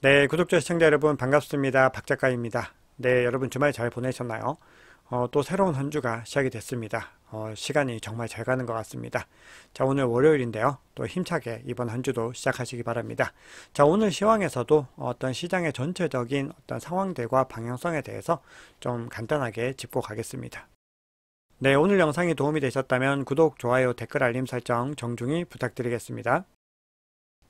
네, 구독자 시청자 여러분 반갑습니다. 박 작가입니다. 네, 여러분 주말 잘 보내셨나요? 어, 또 새로운 한 주가 시작이 됐습니다. 어, 시간이 정말 잘 가는 것 같습니다. 자, 오늘 월요일인데요. 또 힘차게 이번 한 주도 시작하시기 바랍니다. 자, 오늘 시황에서도 어떤 시장의 전체적인 어떤 상황들과 방향성에 대해서 좀 간단하게 짚고 가겠습니다. 네, 오늘 영상이 도움이 되셨다면 구독, 좋아요, 댓글, 알림 설정 정중히 부탁드리겠습니다.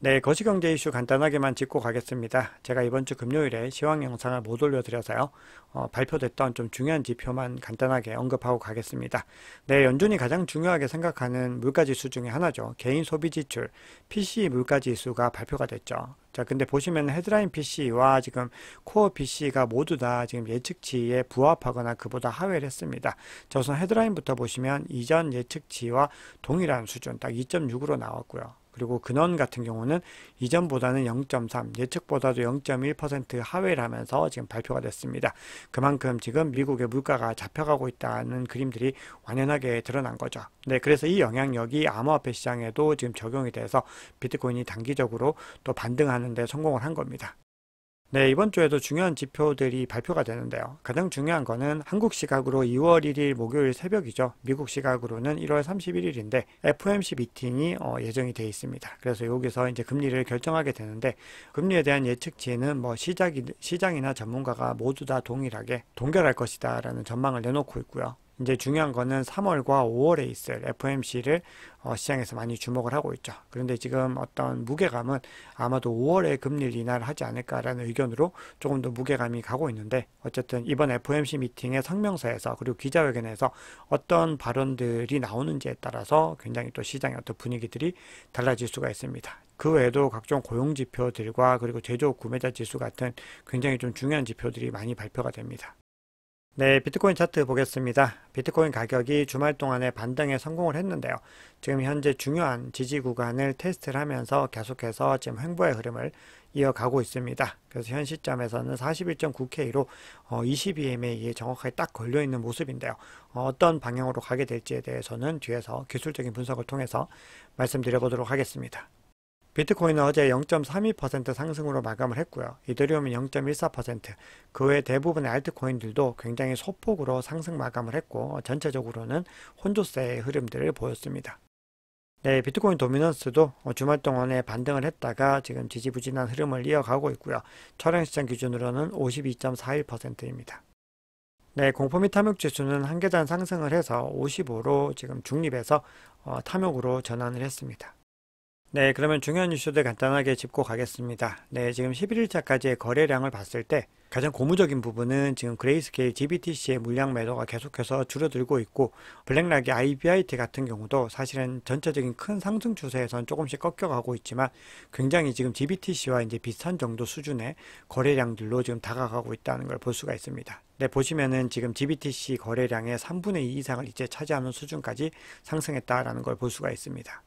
네, 거시경제 이슈 간단하게만 짚고 가겠습니다. 제가 이번 주 금요일에 시황 영상을 못 올려드려서요. 어, 발표됐던 좀 중요한 지표만 간단하게 언급하고 가겠습니다. 네, 연준이 가장 중요하게 생각하는 물가지수 중에 하나죠. 개인 소비지출, PCE 물가지수가 발표가 됐죠. 자, 근데 보시면 헤드라인 PC와 지금 코어 PC가 모두 다 지금 예측치에 부합하거나 그보다 하회를 했습니다. 저선 헤드라인부터 보시면 이전 예측치와 동일한 수준, 딱 2.6으로 나왔고요. 그리고 근원 같은 경우는 이전보다는 0.3, 예측보다도 0.1% 하회를 하면서 지금 발표가 됐습니다. 그만큼 지금 미국의 물가가 잡혀가고 있다는 그림들이 완연하게 드러난 거죠. 네, 그래서 이 영향력이 암호화폐 시장에도 지금 적용이 돼서 비트코인이 단기적으로 또 반등하는 데 성공을 한 겁니다. 네, 이번 주에도 중요한 지표들이 발표가 되는데요. 가장 중요한 거는 한국 시각으로 2월 1일 목요일 새벽이죠. 미국 시각으로는 1월 31일인데 FOMC 미팅이 어, 예정이 돼 있습니다. 그래서 여기서 이제 금리를 결정하게 되는데 금리에 대한 예측치는 뭐 시작이, 시장이나 전문가가 모두 다 동일하게 동결할 것이다라는 전망을 내놓고 있고요. 이제 중요한 거는 3월과 5월에 있을 FMC를 어, 시장에서 많이 주목을 하고 있죠. 그런데 지금 어떤 무게감은 아마도 5월에 금리 인하를 하지 않을까라는 의견으로 조금 더 무게감이 가고 있는데 어쨌든 이번 FMC o 미팅의 성명서에서 그리고 기자회견에서 어떤 발언들이 나오는지에 따라서 굉장히 또 시장의 어떤 분위기들이 달라질 수가 있습니다. 그 외에도 각종 고용 지표들과 그리고 제조 업 구매자 지수 같은 굉장히 좀 중요한 지표들이 많이 발표가 됩니다. 네, 비트코인 차트 보겠습니다. 비트코인 가격이 주말 동안에 반등에 성공을 했는데요. 지금 현재 중요한 지지 구간을 테스트를 하면서 계속해서 지금 횡보의 흐름을 이어가고 있습니다. 그래서 현 시점에서는 41.9K로 어, 22MA에 정확하게 딱 걸려있는 모습인데요. 어, 떤 방향으로 가게 될지에 대해서는 뒤에서 기술적인 분석을 통해서 말씀드려보도록 하겠습니다. 비트코인은 어제 0.32% 상승으로 마감을 했고요. 이더리움은 0.14%, 그 외 대부분의 알트코인들도 굉장히 소폭으로 상승 마감을 했고 전체적으로는 혼조세의 흐름들을 보였습니다. 네, 비트코인 도미넌스도 주말 동안에 반등을 했다가 지금 지지부진한 흐름을 이어가고 있고요. 철행시장 기준으로는 52.41%입니다. 네, 공포 및 탐욕 지수는 한 계단 상승을 해서 55로 지금 중립에서 어, 탐욕으로 전환을 했습니다. 네, 그러면 중요한 이슈들 간단하게 짚고 가겠습니다. 네, 지금 11일차까지의 거래량을 봤을 때 가장 고무적인 부분은 지금 그레이스케일 GBTC의 물량 매도가 계속해서 줄어들고 있고 블랙락의 IBIT 같은 경우도 사실은 전체적인 큰 상승 추세에선 조금씩 꺾여가고 있지만 굉장히 지금 GBTC와 이제 비슷한 정도 수준의 거래량들로 지금 다가가고 있다는 걸 볼 수가 있습니다. 네, 보시면은 지금 GBTC 거래량의 3분의 2 이상을 이제 차지하는 수준까지 상승했다라는 걸 볼 수가 있습니다.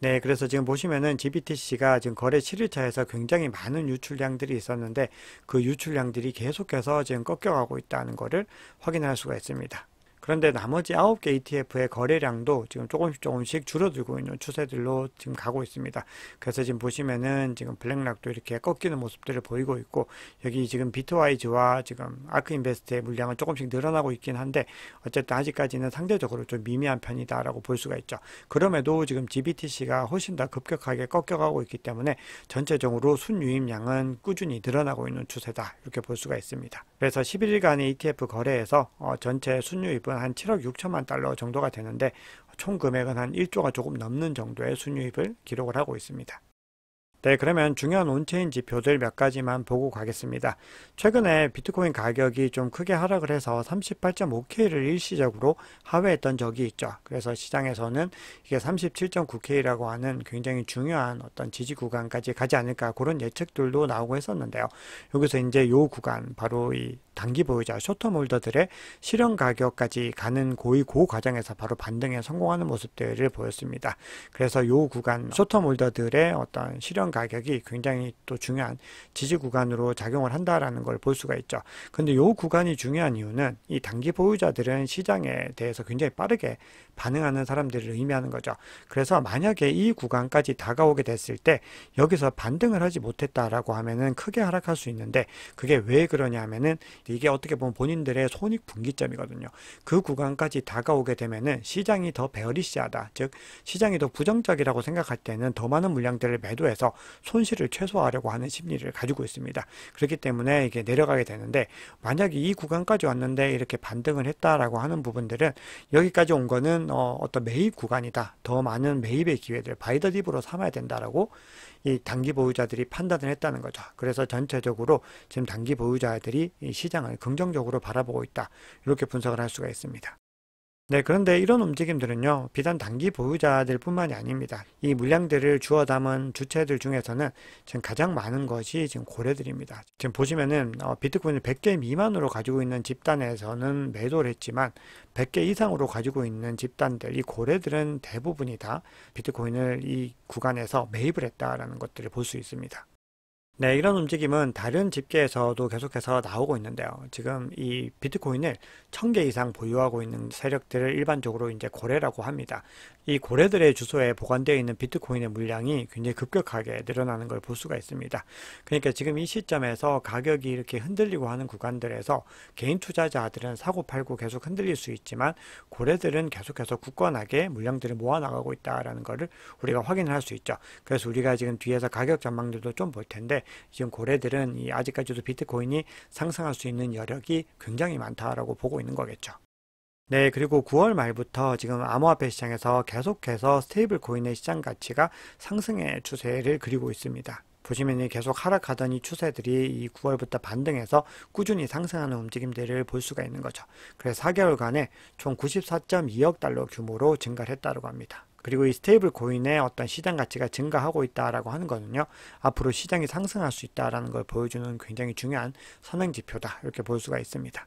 네, 그래서 지금 보시면은 GBTC가 지금 거래 7일차에서 굉장히 많은 유출량들이 있었는데 그 유출량들이 계속해서 지금 꺾여가고 있다는 것을 확인할 수가 있습니다. 그런데 나머지 9개 ETF의 거래량도 지금 조금씩 조금씩 줄어들고 있는 추세들로 지금 가고 있습니다. 그래서 지금 보시면은 지금 블랙락도 이렇게 꺾이는 모습들을 보이고 있고 여기 지금 비트와이즈와 지금 아크인베스트의 물량은 조금씩 늘어나고 있긴 한데 어쨌든 아직까지는 상대적으로 좀 미미한 편이다라고 볼 수가 있죠. 그럼에도 지금 GBTC가 훨씬 더 급격하게 꺾여가고 있기 때문에 전체적으로 순유입량은 꾸준히 늘어나고 있는 추세다 이렇게 볼 수가 있습니다. 그래서 11일간의 ETF 거래에서 어, 전체 순유입은 한 7억 6천만 달러 정도가 되는데 총 금액은 한 1조가 조금 넘는 정도의 순유입을 기록을 하고 있습니다. 네, 그러면 중요한 온체인 지표들 몇 가지만 보고 가겠습니다. 최근에 비트코인 가격이 좀 크게 하락을 해서 38.5K를 일시적으로 하회했던 적이 있죠. 그래서 시장에서는 이게 37.9K라고 하는 굉장히 중요한 어떤 지지 구간까지 가지 않을까 그런 예측들도 나오고 했었는데요. 여기서 이제 요 구간 바로 이 단기 보유자 쇼텀 몰더들의 실현 가격까지 가는 고의 고 과정에서 바로 반등에 성공하는 모습들을 보였습니다. 그래서 요 구간 쇼텀 몰더들의 어떤 실현 가격이 굉장히 또 중요한 지지 구간으로 작용을 한다라는 걸 볼 수가 있죠. 근데 요 구간이 중요한 이유는 이 단기 보유자들은 시장에 대해서 굉장히 빠르게 반응하는 사람들을 의미하는 거죠. 그래서 만약에 이 구간까지 다가오게 됐을 때 여기서 반등을 하지 못했다라고 하면은 크게 하락할 수 있는데 그게 왜 그러냐 하면은 이게 어떻게 보면 본인들의 손익 분기점이거든요. 그 구간까지 다가오게 되면은 시장이 더 베어리시하다. 즉 시장이 더 부정적이라고 생각할 때는 더 많은 물량들을 매도해서 손실을 최소화하려고 하는 심리를 가지고 있습니다. 그렇기 때문에 이게 내려가게 되는데 만약에 이 구간까지 왔는데 이렇게 반등을 했다라고 하는 부분들은 여기까지 온 거는 어, 어떤 매입 구간이다. 더 많은 매입의 기회들 바이더 딥으로 삼아야 된다라고 이 단기 보유자들이 판단을 했다는 거죠. 그래서 전체적으로 지금 단기 보유자들이 이 시장을 긍정적으로 바라보고 있다. 이렇게 분석을 할 수가 있습니다. 네, 그런데 이런 움직임들은요, 비단 단기 보유자들 뿐만이 아닙니다. 이 물량들을 주워 담은 주체들 중에서는 지금 가장 많은 것이 지금 고래들입니다. 지금 보시면은, 어, 비트코인을 100개 미만으로 가지고 있는 집단에서는 매도를 했지만, 100개 이상으로 가지고 있는 집단들, 이 고래들은 대부분이 다 비트코인을 이 구간에서 매입을 했다라는 것들을 볼 수 있습니다. 네, 이런 움직임은 다른 집계에서도 계속해서 나오고 있는데요. 지금 이 비트코인을 천개 이상 보유하고 있는 세력들을 일반적으로 이제 고래라고 합니다. 이 고래들의 주소에 보관되어 있는 비트코인의 물량이 굉장히 급격하게 늘어나는 걸 볼 수가 있습니다. 그러니까 지금 이 시점에서 가격이 이렇게 흔들리고 하는 구간들에서 개인 투자자들은 사고 팔고 계속 흔들릴 수 있지만 고래들은 계속해서 굳건하게 물량들을 모아 나가고 있다라는 것을 우리가 확인을 할 수 있죠. 그래서 우리가 지금 뒤에서 가격 전망들도 좀 볼 텐데 지금 고래들은 아직까지도 비트코인이 상승할 수 있는 여력이 굉장히 많다라고 보고 있는 거겠죠. 네, 그리고 9월 말부터 지금 암호화폐 시장에서 계속해서 스테이블 코인의 시장 가치가 상승의 추세를 그리고 있습니다. 보시면 계속 하락하던 이 추세들이 이 9월부터 반등해서 꾸준히 상승하는 움직임들을 볼 수가 있는 거죠. 그래서 4개월간에 총 94.2억 달러 규모로 증가 했다고 합니다. 그리고 이 스테이블 코인의 어떤 시장 가치가 증가하고 있다라고 하는 거는요. 앞으로 시장이 상승할 수 있다라는 걸 보여주는 굉장히 중요한 선행 지표다. 이렇게 볼 수가 있습니다.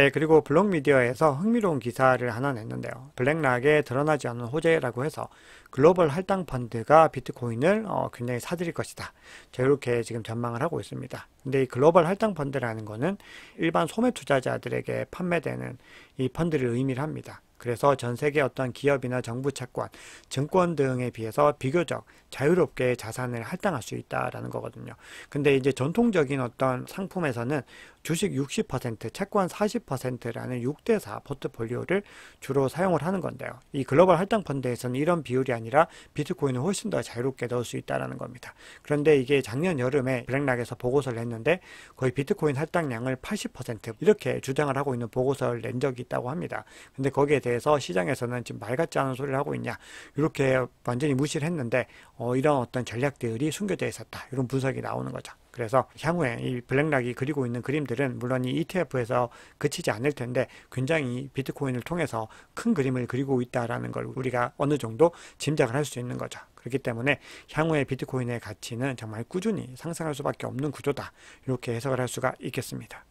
네, 그리고 블록미디어에서 흥미로운 기사를 하나 냈는데요. 블랙락에 드러나지 않는 호재라고 해서 글로벌 할당 펀드가 비트코인을 어, 굉장히 사들일 것이다. 자, 이렇게 지금 전망을 하고 있습니다. 근데 이 글로벌 할당 펀드라는 거는 일반 소매 투자자들에게 판매되는 이 펀드를 의미를 합니다. 그래서 전 세계 어떤 기업이나 정부 채권, 증권 등에 비해서 비교적 자유롭게 자산을 할당할 수 있다라는 거거든요. 근데 이제 전통적인 어떤 상품에서는 주식 60%, 채권 40%라는 6대4 포트폴리오를 주로 사용을 하는 건데요. 이 글로벌 할당 펀드에서는 이런 비율이 아니라 비트코인은 훨씬 더 자유롭게 넣을 수 있다는 겁니다. 그런데 이게 작년 여름에 블랙락에서 보고서를 냈는데 거의 비트코인 할당량을 80% 이렇게 주장을 하고 있는 보고서를 낸 적이 있다고 합니다. 근데 거기에 대해서 시장에서는 지금 말 같지 않은 소리를 하고 있냐 이렇게 완전히 무시를 했는데 어, 이런 어떤 전략들이 숨겨져 있었다 이런 분석이 나오는 거죠. 그래서 향후에 이 블랙락이 그리고 있는 그림들은 물론 이 ETF에서 그치지 않을 텐데 굉장히 비트코인을 통해서 큰 그림을 그리고 있다라는 걸 우리가 어느 정도 짐작을 할 수 있는 거죠. 그렇기 때문에 향후에 비트코인의 가치는 정말 꾸준히 상승할 수밖에 없는 구조다. 이렇게 해석을 할 수가 있겠습니다.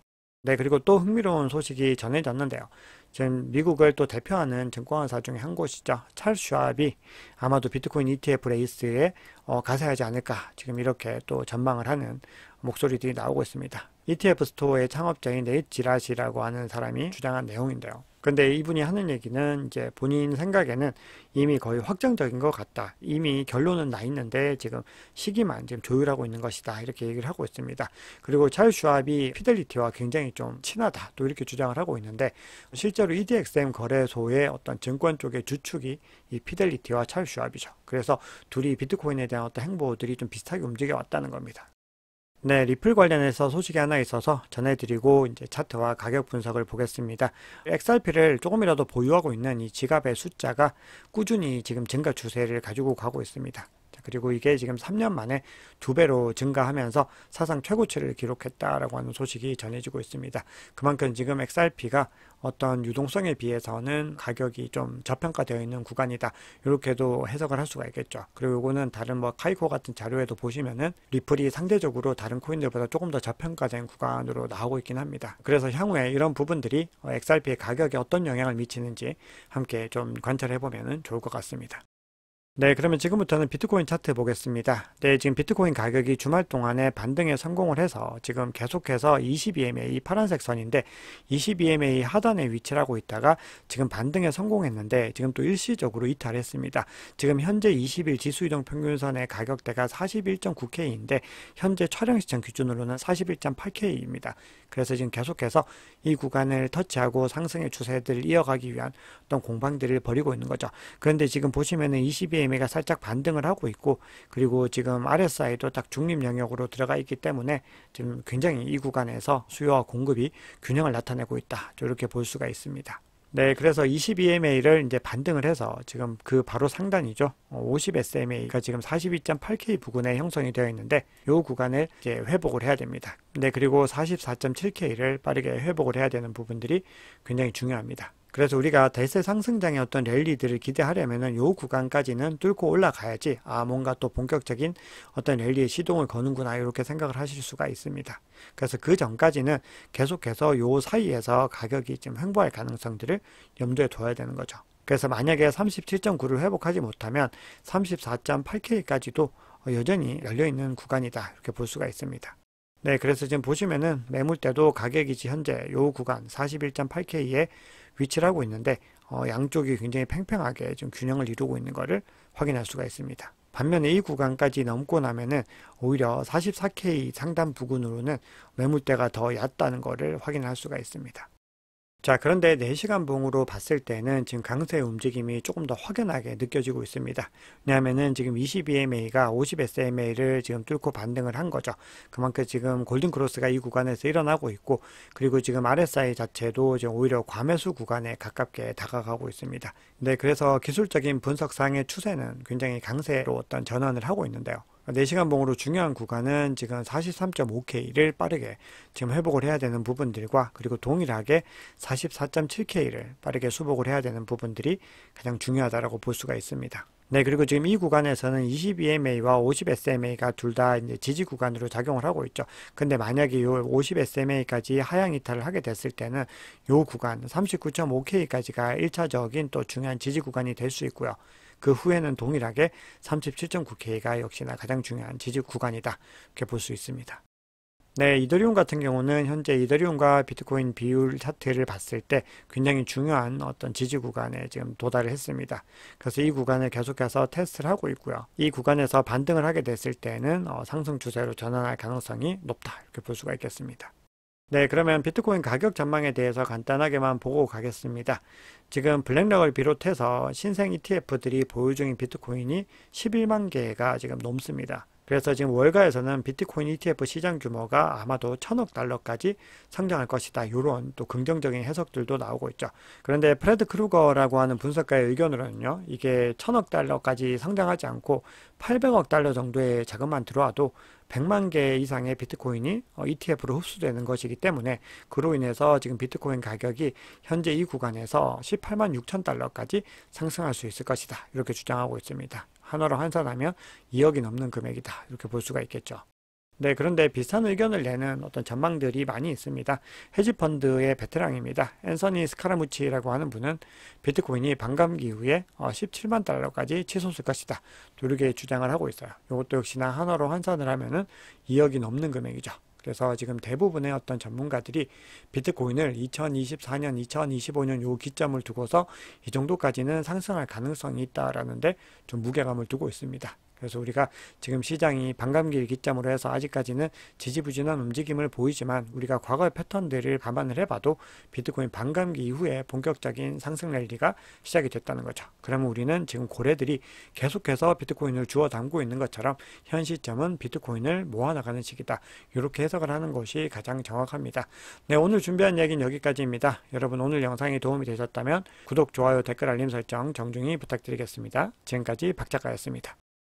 네, 그리고 또 흥미로운 소식이 전해졌는데요. 지금 미국을 또 대표하는 증권사 중에 한 곳이죠. 찰 슈압이 아마도 비트코인 ETF 레이스에 어, 가세하지 않을까 지금 이렇게 또 전망을 하는 목소리들이 나오고 있습니다. ETF 스토어의 창업자인 네이지라시라고 하는 사람이 주장한 내용인데요. 근데 이분이 하는 얘기는 이제 본인 생각에는 이미 거의 확정적인 것 같다. 이미 결론은 나 있는데 지금 시기만 지금 조율하고 있는 것이다. 이렇게 얘기를 하고 있습니다. 그리고 찰슈압이 피델리티와 굉장히 좀 친하다. 또 이렇게 주장을 하고 있는데 실제 실제로 EDXM 거래소의 어떤 증권 쪽의 주축이 이 피델리티와 찰슈압이죠. 그래서 둘이 비트코인에 대한 어떤 행보들이 좀 비슷하게 움직여 왔다는 겁니다. 네, 리플 관련해서 소식이 하나 있어서 전해드리고 이제 차트와 가격 분석을 보겠습니다. XRP를 조금이라도 보유하고 있는 이 지갑의 숫자가 꾸준히 지금 증가 추세를 가지고 가고 있습니다. 그리고 이게 지금 3년 만에 두 배로 증가하면서 사상 최고치를 기록했다라고 하는 소식이 전해지고 있습니다. 그만큼 지금 XRP가 어떤 유동성에 비해서는 가격이 좀 저평가되어 있는 구간이다. 이렇게도 해석을 할 수가 있겠죠. 그리고 이거는 다른 뭐 카이코 같은 자료에도 보시면은 리플이 상대적으로 다른 코인들보다 조금 더 저평가된 구간으로 나오고 있긴 합니다. 그래서 향후에 이런 부분들이 XRP의 가격에 어떤 영향을 미치는지 함께 좀 관찰해 보면은 좋을 것 같습니다. 네, 그러면 지금부터는 비트코인 차트 보겠습니다. 네, 지금 비트코인 가격이 주말 동안에 반등에 성공을 해서 지금 계속해서 20EMA 파란색 선인데 20EMA 하단에 위치하고 있다가 지금 반등에 성공했는데 지금 또 일시적으로 이탈했습니다. 지금 현재 20일 지수이동 평균선의 가격대가 41.9K인데 현재 촬영 시점 기준으로는 41.8K입니다. 그래서 지금 계속해서 이 구간을 터치하고 상승의 추세들을 이어가기 위한 어떤 공방들을 벌이고 있는 거죠. 그런데 지금 보시면은 20EMA DMA가 살짝 반등을 하고 있고 그리고 지금 RSI도 딱 중립 영역으로 들어가 있기 때문에 지금 굉장히 이 구간에서 수요와 공급이 균형을 나타내고 있다. 이렇게 볼 수가 있습니다. 네, 그래서 22MA를 e 이제 반등을 해서 지금 그 바로 상단이죠. 50SMA가 어, 지금 42.8K 부근에 형성이 되어 있는데 이 구간을 이제 회복을 해야 됩니다. 네, 그리고 44.7K를 빠르게 회복을 해야 되는 부분들이 굉장히 중요합니다. 그래서 우리가 대세 상승장의 어떤 랠리들을 기대하려면은 요 구간까지는 뚫고 올라가야지 아 뭔가 또 본격적인 어떤 랠리의 시동을 거는구나 이렇게 생각을 하실 수가 있습니다. 그래서 그 전까지는 계속해서 요 사이에서 가격이 좀 횡보할 가능성들을 염두에 둬야 되는 거죠. 그래서 만약에 37.9를 회복하지 못하면 34.8K까지도 여전히 열려있는 구간이다 이렇게 볼 수가 있습니다. 네, 그래서 지금 보시면은 매물대도 가격이지 현재 요 구간 41.8K에 위치를 하고 있는데 어, 양쪽이 굉장히 팽팽하게 좀 균형을 이루고 있는 것을 확인할 수가 있습니다. 반면에 이 구간까지 넘고 나면은 오히려 44K 상단 부근으로는 매물대가 더 얕다는 것을 확인할 수가 있습니다. 자, 그런데 4시간 봉으로 봤을 때는 지금 강세의 움직임이 조금 더 확연하게 느껴지고 있습니다. 왜냐하면 지금 22MA가 50SMA를 지금 뚫고 반등을 한 거죠. 그만큼 지금 골든크로스가 이 구간에서 일어나고 있고, 그리고 지금 RSI 자체도 지금 오히려 과매수 구간에 가깝게 다가가고 있습니다. 네, 그래서 기술적인 분석상의 추세는 굉장히 강세로 어떤 전환을 하고 있는데요. 4시간 봉으로 중요한 구간은 지금 43.5K를 빠르게 지금 회복을 해야 되는 부분들과 그리고 동일하게 44.7K를 빠르게 수복을 해야 되는 부분들이 가장 중요하다고볼 수가 있습니다. 네, 그리고 지금 이 구간에서는 22MA와 50SMA가 둘 다 이제 지지 구간으로 작용을 하고 있죠. 근데 만약에 요 50SMA까지 하향 이탈을 하게 됐을 때는 요 구간 39.5K까지가 1차적인 또 중요한 지지 구간이 될 수 있고요. 그 후에는 동일하게 37.9K가 역시나 가장 중요한 지지 구간이다. 이렇게 볼 수 있습니다. 네, 이더리움 같은 경우는 현재 이더리움과 비트코인 비율 차트를 봤을 때 굉장히 중요한 어떤 지지 구간에 지금 도달을 했습니다. 그래서 이 구간을 계속해서 테스트를 하고 있고요. 이 구간에서 반등을 하게 됐을 때는 어, 상승 추세로 전환할 가능성이 높다 이렇게 볼 수가 있겠습니다. 네, 그러면 비트코인 가격 전망에 대해서 간단하게만 보고 가겠습니다. 지금 블랙락을 비롯해서 신생 ETF들이 보유 중인 비트코인이 11만 개가 지금 넘습니다. 그래서 지금 월가에서는 비트코인 ETF 시장 규모가 아마도 천억 달러까지 성장할 것이다. 이런 또 긍정적인 해석들도 나오고 있죠. 그런데 프레드 크루거라고 하는 분석가의 의견으로는요. 이게 천억 달러까지 성장하지 않고 800억 달러 정도의 자금만 들어와도 100만 개 이상의 비트코인이 어, ETF로 흡수되는 것이기 때문에 그로 인해서 지금 비트코인 가격이 현재 이 구간에서 18만 6천 달러까지 상승할 수 있을 것이다. 이렇게 주장하고 있습니다. 한화로 환산하면 2억이 넘는 금액이다. 이렇게 볼 수가 있겠죠. 네, 그런데 비슷한 의견을 내는 어떤 전망들이 많이 있습니다. 헤지펀드의 베테랑입니다. 앤서니 스카라무치라고 하는 분은 비트코인이 반감기 이후에 17만 어, 달러까지 치솟을 것이다. 두르게 주장을 하고 있어요. 이것도 역시나 한화로 환산을 하면은 2억이 넘는 금액이죠. 그래서 지금 대부분의 어떤 전문가들이 비트코인을 2024년, 2025년 요 기점을 두고서 이 정도까지는 상승할 가능성이 있다라는데 좀 무게감을 두고 있습니다. 그래서 우리가 지금 시장이 반감기를 기점으로 해서 아직까지는 지지부진한 움직임을 보이지만 우리가 과거의 패턴들을 감안을 해봐도 비트코인 반감기 이후에 본격적인 상승 랠리가 시작이 됐다는 거죠. 그러면 우리는 지금 고래들이 계속해서 비트코인을 주워 담고 있는 것처럼 현 시점은 비트코인을 모아나가는 시기다. 이렇게 해석을 하는 것이 가장 정확합니다. 네, 오늘 준비한 얘기는 여기까지입니다. 여러분 오늘 영상이 도움이 되셨다면 구독, 좋아요, 댓글, 알림 설정 정중히 부탁드리겠습니다. 지금까지 박작가였습니다.